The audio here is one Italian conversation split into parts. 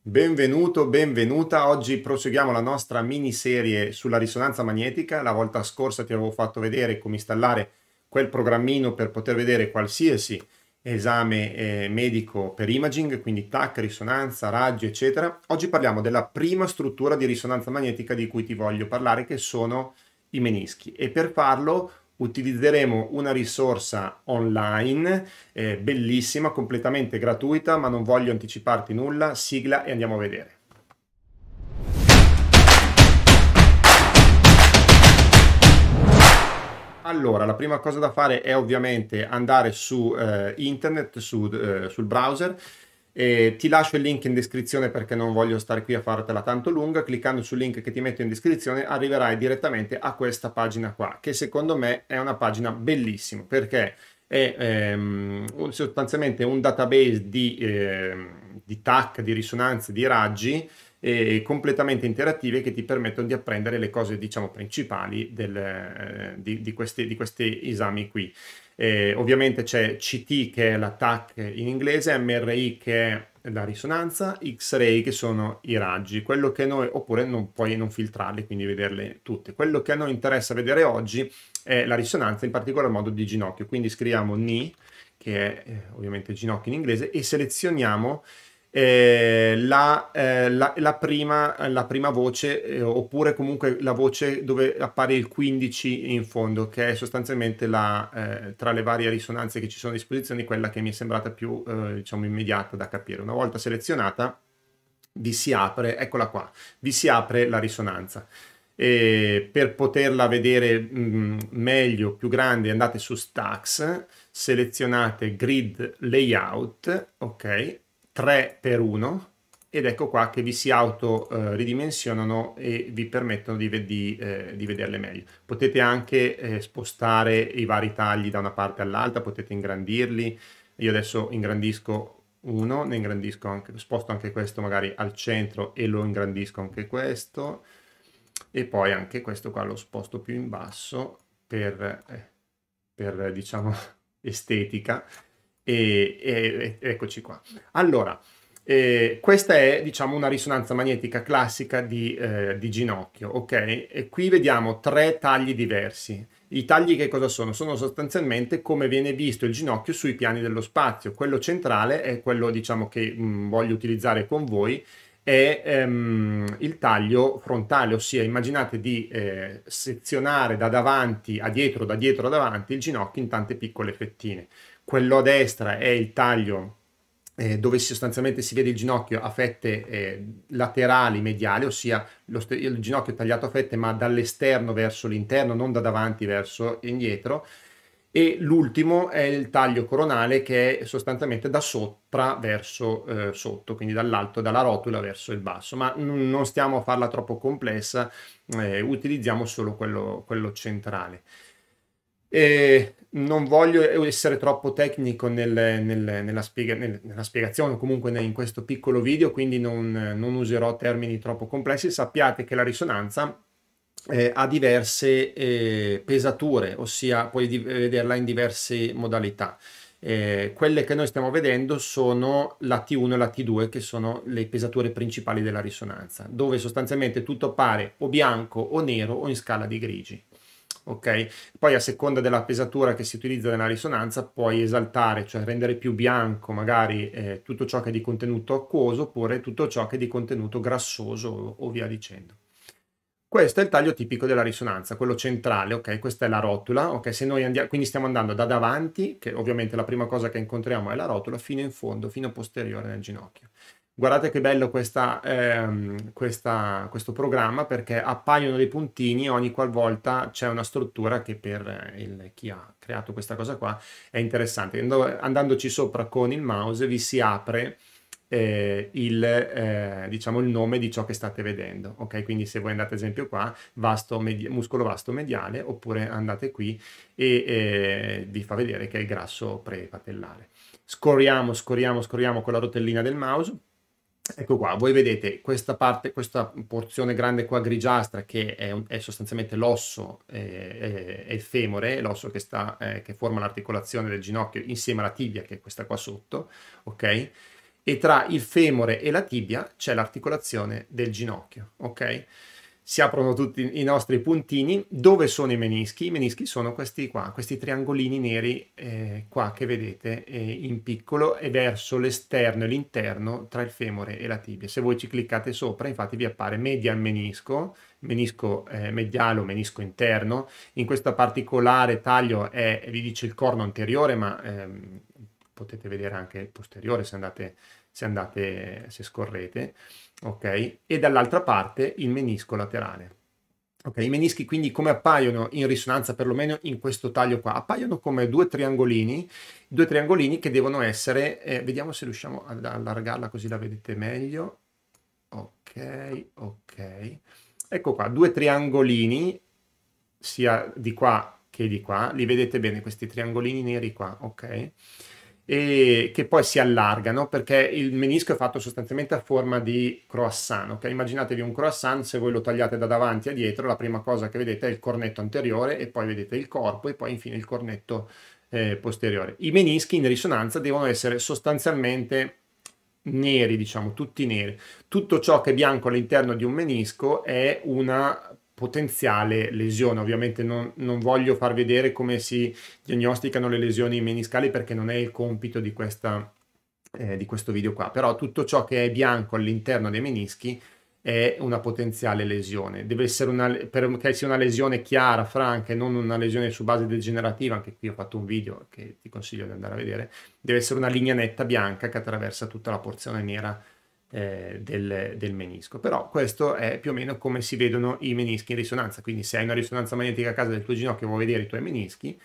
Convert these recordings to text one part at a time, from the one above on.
Benvenuto, benvenuta. Oggi proseguiamo la nostra miniserie sulla risonanza magnetica. La volta scorsa ti avevo fatto vedere come installare quel programmino per poter vedere qualsiasi esame eh, medico per imaging, quindi TAC, risonanza, raggio, eccetera. Oggi parliamo della prima struttura di risonanza magnetica di cui ti voglio parlare, che sono i menischi. E per farlo utilizzeremo una risorsa online eh, bellissima, completamente gratuita, ma non voglio anticiparti nulla, sigla e andiamo a vedere. Allora, la prima cosa da fare è ovviamente andare su eh, internet, su, eh, sul browser, eh, ti lascio il link in descrizione perché non voglio stare qui a fartela tanto lunga. Cliccando sul link che ti metto in descrizione arriverai direttamente a questa pagina qua, che secondo me è una pagina bellissima perché è ehm, sostanzialmente un database di, eh, di TAC, di risonanze, di raggi eh, completamente interattive che ti permettono di apprendere le cose diciamo principali del, eh, di, di, questi, di questi esami qui. Eh, ovviamente c'è CT che è l'attack in inglese, MRI che è la risonanza, X-ray che sono i raggi, quello che noi, oppure non, puoi non filtrarli, quindi vederle tutte. Quello che a noi interessa vedere oggi è la risonanza, in particolar modo di ginocchio, quindi scriviamo NI, che è eh, ovviamente ginocchio in inglese, e selezioniamo eh, la, eh, la, la, prima, la, prima, voce eh, oppure comunque la voce dove appare il 15 in fondo che è sostanzialmente la, eh, tra le varie risonanze che ci sono a disposizione quella che mi è sembrata più eh, diciamo immediata da capire una volta selezionata vi si apre eccola qua vi si apre la risonanza e per poterla vedere mh, mm, meglio, più grande, andate su Stacks, selezionate Grid Layout, ok, 3 per 1 ed ecco qua che vi si auto eh, ridimensionano e vi permettono di, di, eh, di vederle meglio. Potete anche eh, spostare i vari tagli da una parte all'altra, potete ingrandirli. Io adesso ingrandisco uno, ne ingrandisco anche, sposto anche questo magari al centro e lo ingrandisco anche questo. E poi anche questo qua lo sposto più in basso per, eh, per diciamo, estetica e, e, eccoci qua. Allora, eh, questa è diciamo una risonanza magnetica classica di, eh, di, ginocchio, ok? E qui vediamo tre tagli diversi. I tagli che cosa sono? Sono sostanzialmente come viene visto il ginocchio sui piani dello spazio. Quello centrale è quello diciamo che mh, mm, voglio utilizzare con voi è ehm, il taglio frontale, ossia immaginate di eh, sezionare da davanti a dietro, da dietro a davanti il ginocchio in tante piccole fettine quello a destra è il taglio eh, dove sostanzialmente si vede il ginocchio a fette eh, laterali mediali, ossia lo, il ginocchio tagliato a fette ma dall'esterno verso l'interno, non da davanti verso indietro. E l'ultimo è il taglio coronale che è sostanzialmente da sopra verso eh, sotto, quindi dall'alto, dalla rotula verso il basso, ma n- non stiamo a farla troppo complessa, eh, utilizziamo solo quello, quello centrale. E non voglio essere troppo tecnico nel, nel, nella, spiega, nel, nella, spiegazione, comunque in questo piccolo video, quindi non, non userò termini troppo complessi. Sappiate che la risonanza eh, ha diverse eh, pesature, ossia puoi di- vederla in diverse modalità. Eh, quelle che noi stiamo vedendo sono la T1 e la T2 che sono le pesature principali della risonanza, dove sostanzialmente tutto appare o bianco o nero o in scala di grigi ok? Poi a seconda della pesatura che si utilizza nella risonanza puoi esaltare, cioè rendere più bianco magari eh, tutto ciò che è di contenuto acquoso oppure tutto ciò che è di contenuto grassoso o, o via dicendo. Questo è il taglio tipico della risonanza, quello centrale, ok? Questa è la rotula, ok? Se noi andiamo, quindi stiamo andando da davanti, che ovviamente la prima cosa che incontriamo è la rotula, fino in fondo, fino posteriore nel ginocchio. Guardate che bello questa, ehm, questa, questo programma perché appaiono dei puntini ogni qualvolta c'è una struttura che per il, chi ha creato questa cosa qua è interessante. Andandoci sopra con il mouse vi si apre eh, il, eh, diciamo il nome di ciò che state vedendo. Ok, quindi se voi andate ad esempio qua, vasto muscolo vasto mediale, oppure andate qui e eh, vi fa vedere che è il grasso prepatellare. Scorriamo, scorriamo, scorriamo con la rotellina del mouse Ecco qua, voi vedete questa parte, questa porzione grande qua grigiastra che è, un, è sostanzialmente l'osso e eh, eh il femore, l'osso che, sta, eh, che forma l'articolazione del ginocchio insieme alla tibia che è questa qua sotto, ok? E tra il femore e la tibia c'è l'articolazione del ginocchio, ok? si aprono tutti i nostri puntini. Dove sono i menischi? I menischi sono questi qua, questi triangolini neri eh, qua che vedete eh, in piccolo e verso l'esterno e l'interno tra il femore e la tibia. Se voi ci cliccate sopra, infatti vi appare medial menisco, menisco eh, mediale o menisco interno. In questo particolare taglio è, vi dice il corno anteriore, ma ehm, potete vedere anche il posteriore se andate se andate, se scorrete, ok? E dall'altra parte il menisco laterale. Okay, I menischi quindi come appaiono in risonanza perlomeno in questo taglio qua? Appaiono come due triangolini, due triangolini che devono essere, eh, vediamo se riusciamo ad allargarla così la vedete meglio, ok, ok, ecco qua, due triangolini sia di qua che di qua, li vedete bene questi triangolini neri qua, ok? e che poi si allargano perché il menisco è fatto sostanzialmente a forma di croissant. Okay? Immaginatevi un croissant, se voi lo tagliate da davanti a dietro, la prima cosa che vedete è il cornetto anteriore e poi vedete il corpo e poi infine il cornetto eh, posteriore. I menischi in risonanza devono essere sostanzialmente neri, diciamo, tutti neri. Tutto ciò che è bianco all'interno di un menisco è una potenziale lesione. Ovviamente non, non, voglio far vedere come si diagnosticano le lesioni meniscali perché non è il compito di, questa, eh, di questo video qua, però tutto ciò che è bianco all'interno dei menischi è una potenziale lesione. Deve essere una, perché sia una lesione chiara, franca e non una lesione su base degenerativa, anche qui ho fatto un video che ti consiglio di andare a vedere, deve essere una linea netta bianca che attraversa tutta la porzione nera eh, del, del, menisco. Però questo è più o meno come si vedono i menischi in risonanza, quindi se hai una risonanza magnetica a casa del tuo ginocchio e vuoi vedere i tuoi menischi,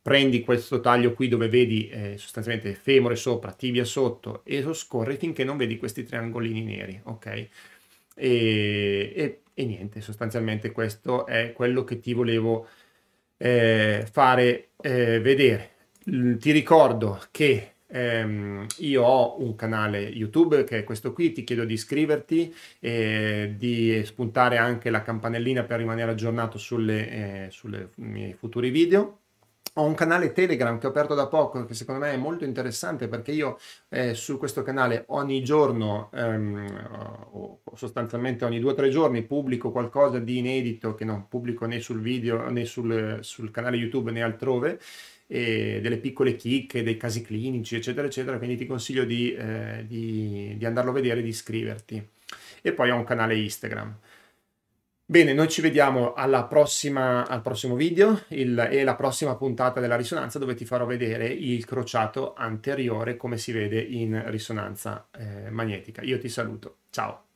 prendi questo taglio qui dove vedi eh, sostanzialmente femore sopra, tibia sotto e lo scorri finché non vedi questi triangolini neri, ok? E, e, e niente, sostanzialmente questo è quello che ti volevo eh, fare eh, vedere. Ti ricordo che ehm, io ho un canale YouTube che è questo qui, ti chiedo di iscriverti e di spuntare anche la campanellina per rimanere aggiornato sulle, eh, sulle miei futuri video ho un canale Telegram che ho aperto da poco che secondo me è molto interessante perché io eh, su questo canale ogni giorno, ehm, sostanzialmente ogni due o tre giorni, pubblico qualcosa di inedito che non pubblico né sul video né sul, sul canale YouTube né altrove e delle piccole chicche, dei casi clinici, eccetera, eccetera. Quindi ti consiglio di, eh, di, di andarlo a vedere, di iscriverti. E poi ha un canale Instagram. Bene, noi ci vediamo prossima, al prossimo video il, e la prossima puntata della risonanza dove ti farò vedere il crociato anteriore come si vede in risonanza eh, magnetica. Io ti saluto, ciao!